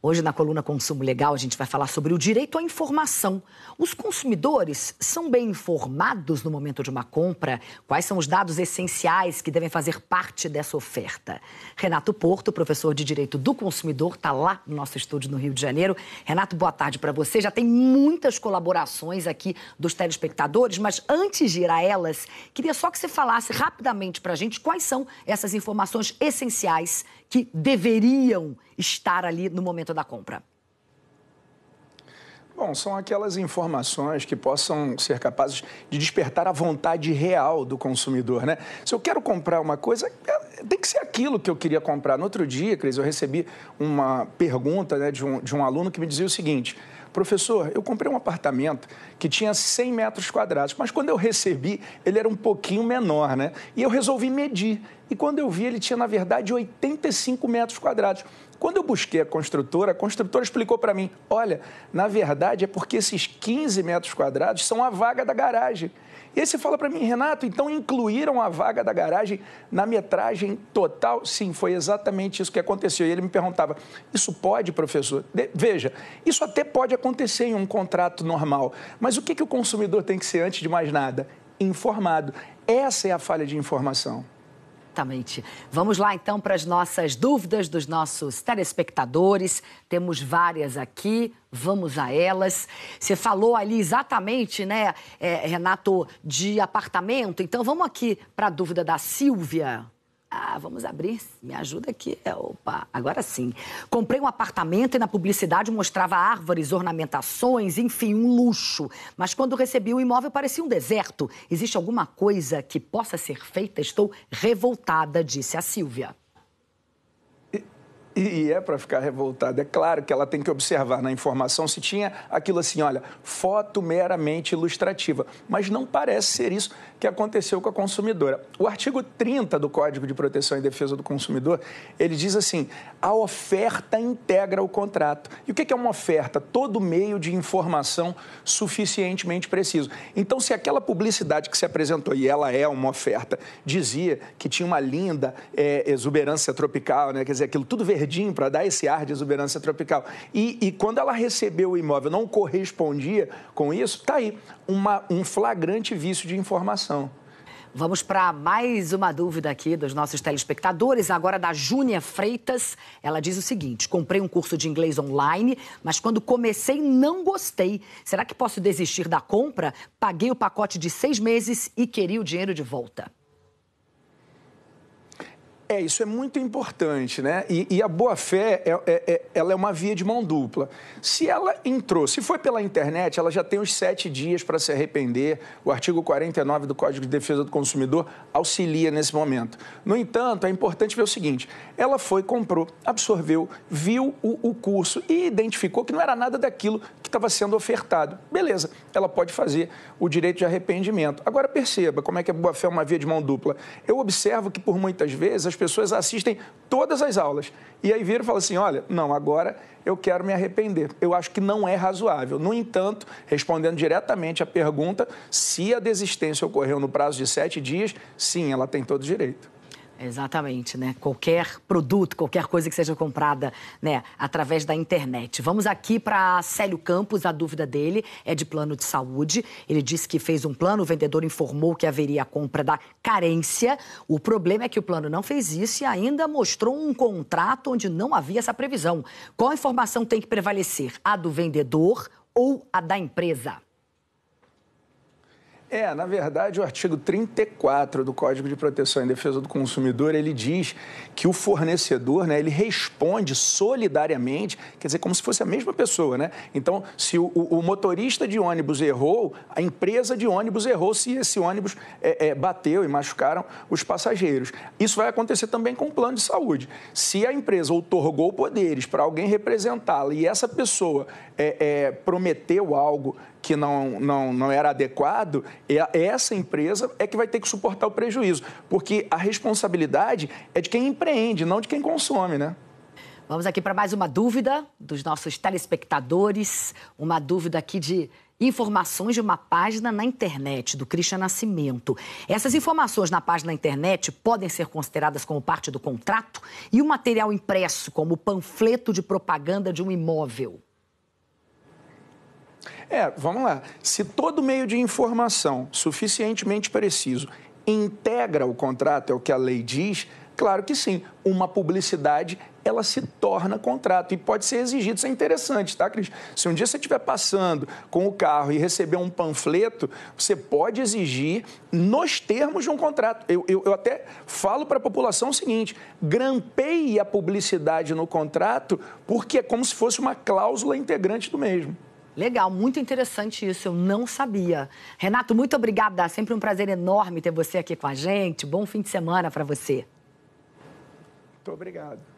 Hoje, na coluna Consumo Legal, a gente vai falar sobre o direito à informação. Os consumidores são bem informados no momento de uma compra? Quais são os dados essenciais que devem fazer parte dessa oferta? Renato Porto, professor de Direito do Consumidor, está lá no nosso estúdio no Rio de Janeiro. Renato, boa tarde para você. Já tem muitas colaborações aqui dos telespectadores, mas antes de ir a elas, queria só que você falasse rapidamente para a gente quais são essas informações essenciais que deveriam estar ali no momento momento da compra? Bom, são aquelas informações que possam ser capazes de despertar a vontade real do consumidor, né? Se eu quero comprar uma coisa, é, tem que ser aquilo que eu queria comprar. No outro dia, Cris, eu recebi uma pergunta né, de, um, de um aluno que me dizia o seguinte: professor, eu comprei um apartamento que tinha 100 metros quadrados, mas quando eu recebi, ele era um pouquinho menor, né? E eu resolvi medir. E quando eu vi, ele tinha, na verdade, 85 metros quadrados. Quando eu busquei a construtora, a construtora explicou para mim: olha, na verdade é porque esses 15 metros quadrados são a vaga da garagem. E aí você fala para mim, Renato, então incluíram a vaga da garagem na metragem total? Sim, foi exatamente isso que aconteceu. E ele me perguntava: isso pode, professor? De veja, isso até pode acontecer em um contrato normal. Mas o que, que o consumidor tem que ser antes de mais nada? Informado. Essa é a falha de informação. Exatamente. Vamos lá então para as nossas dúvidas dos nossos telespectadores. Temos várias aqui, vamos a elas. Você falou ali exatamente, né, é, Renato, de apartamento. Então vamos aqui para a dúvida da Silvia. Ah, vamos abrir? Me ajuda aqui. É, opa, agora sim. Comprei um apartamento e na publicidade mostrava árvores, ornamentações, enfim, um luxo. Mas quando recebi o imóvel parecia um deserto. Existe alguma coisa que possa ser feita? Estou revoltada, disse a Silvia. E é para ficar revoltada. É claro que ela tem que observar na informação se tinha aquilo assim, olha, foto meramente ilustrativa. Mas não parece ser isso que aconteceu com a consumidora. O artigo 30 do Código de Proteção e Defesa do Consumidor, ele diz assim, a oferta integra o contrato. E o que é uma oferta? Todo meio de informação suficientemente preciso. Então, se aquela publicidade que se apresentou, e ela é uma oferta, dizia que tinha uma linda é, exuberância tropical, né? quer dizer, aquilo tudo verdinho, verdinho para dar esse ar de exuberância tropical. E, e, quando ela recebeu o imóvel, não correspondia com isso, está aí uma, um flagrante vício de informação. Vamos para mais uma dúvida aqui dos nossos telespectadores, agora da Júnia Freitas. Ela diz o seguinte: comprei um curso de inglês online, mas quando comecei não gostei. Será que posso desistir da compra? Paguei o pacote de seis meses e queria o dinheiro de volta. É, isso é muito importante, né? E, e a boa-fé, é, é, é, ela é uma via de mão dupla. Se ela entrou, se foi pela internet, ela já tem os sete dias para se arrepender. O artigo 49 do Código de Defesa do Consumidor auxilia nesse momento. No entanto, é importante ver o seguinte, ela foi, comprou, absorveu, viu o, o curso e identificou que não era nada daquilo que estava sendo ofertado. Beleza, ela pode fazer o direito de arrependimento. Agora, perceba como é que a boa-fé é uma via de mão dupla. Eu observo que, por muitas vezes, as pessoas assistem todas as aulas. E aí viram e falam assim: olha, não, agora eu quero me arrepender. Eu acho que não é razoável. No entanto, respondendo diretamente à pergunta, se a desistência ocorreu no prazo de sete dias, sim, ela tem todo direito. Exatamente, né? Qualquer produto, qualquer coisa que seja comprada, né, através da internet. Vamos aqui para Célio Campos, a dúvida dele é de plano de saúde. Ele disse que fez um plano, o vendedor informou que haveria a compra da carência. O problema é que o plano não fez isso e ainda mostrou um contrato onde não havia essa previsão. Qual informação tem que prevalecer? A do vendedor ou a da empresa? É, na verdade, o artigo 34 do Código de Proteção e Defesa do Consumidor, ele diz que o fornecedor, né, ele responde solidariamente, quer dizer, como se fosse a mesma pessoa, né? Então, se o, o motorista de ônibus errou, a empresa de ônibus errou se esse ônibus é, é, bateu e machucaram os passageiros. Isso vai acontecer também com o plano de saúde. Se a empresa outorgou poderes para alguém representá-la e essa pessoa é, é, prometeu algo que não, não, não era adequado, é é essa empresa é que vai ter que suportar o prejuízo, porque a responsabilidade é de quem empreende, não de quem consome, né? Vamos aqui para mais uma dúvida dos nossos telespectadores, uma dúvida aqui de informações de uma página na internet do Cristian Nascimento. Essas informações na página na internet podem ser consideradas como parte do contrato e o material impresso como panfleto de propaganda de um imóvel. É, vamos lá. Se todo meio de informação suficientemente preciso integra o contrato, é o que a lei diz, claro que sim. Uma publicidade, ela se torna contrato e pode ser exigido. Isso é interessante, tá, Cris? Se um dia você estiver passando com o carro e receber um panfleto, você pode exigir nos termos de um contrato. Eu, eu, eu até falo para a população o seguinte: grampeie a publicidade no contrato, porque é como se fosse uma cláusula integrante do mesmo. Legal, muito interessante isso, eu não sabia. Renato, muito obrigada, sempre um prazer enorme ter você aqui com a gente. Bom fim de semana para você. Muito obrigado.